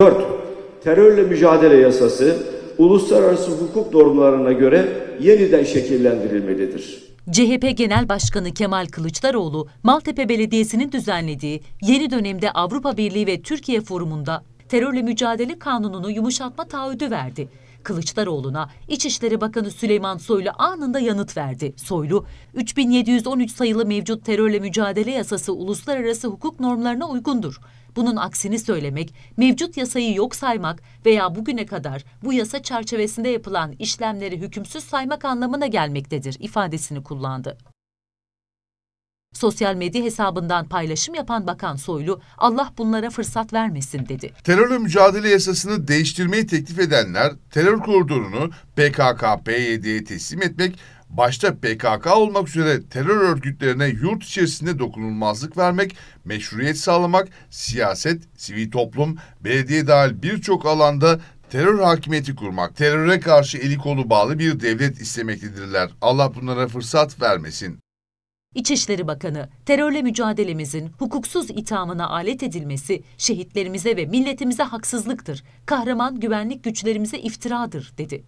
4. Terörle mücadele yasası uluslararası hukuk normlarına göre yeniden şekillendirilmelidir. CHP Genel Başkanı Kemal Kılıçdaroğlu, Maltepe Belediyesi'nin düzenlediği yeni dönemde Avrupa Birliği ve Türkiye Forumu'nda terörle mücadele kanununu yumuşatma taahhüdü verdi. Kılıçdaroğlu'na İçişleri Bakanı Süleyman Soylu anında yanıt verdi. Soylu, 3713 sayılı mevcut terörle mücadele yasası uluslararası hukuk normlarına uygundur. Bunun aksini söylemek, mevcut yasayı yok saymak veya bugüne kadar bu yasa çerçevesinde yapılan işlemleri hükümsüz saymak anlamına gelmektedir ifadesini kullandı. Sosyal medya hesabından paylaşım yapan Bakan Soylu, Allah bunlara fırsat vermesin dedi. Terörle mücadele yasasını değiştirmeyi teklif edenler, terör koridorunu PKK-PYD'ye teslim etmek, başta PKK olmak üzere terör örgütlerine yurt içerisinde dokunulmazlık vermek, meşruiyet sağlamak, siyaset, sivil toplum, belediye dahil birçok alanda terör hakimiyeti kurmak, teröre karşı eli kolu bağlı bir devlet istemektedirler. Allah bunlara fırsat vermesin. İçişleri Bakanı, terörle mücadelemizin hukuksuz ithamına alet edilmesi şehitlerimize ve milletimize haksızlıktır, kahraman güvenlik güçlerimize iftiradır dedi.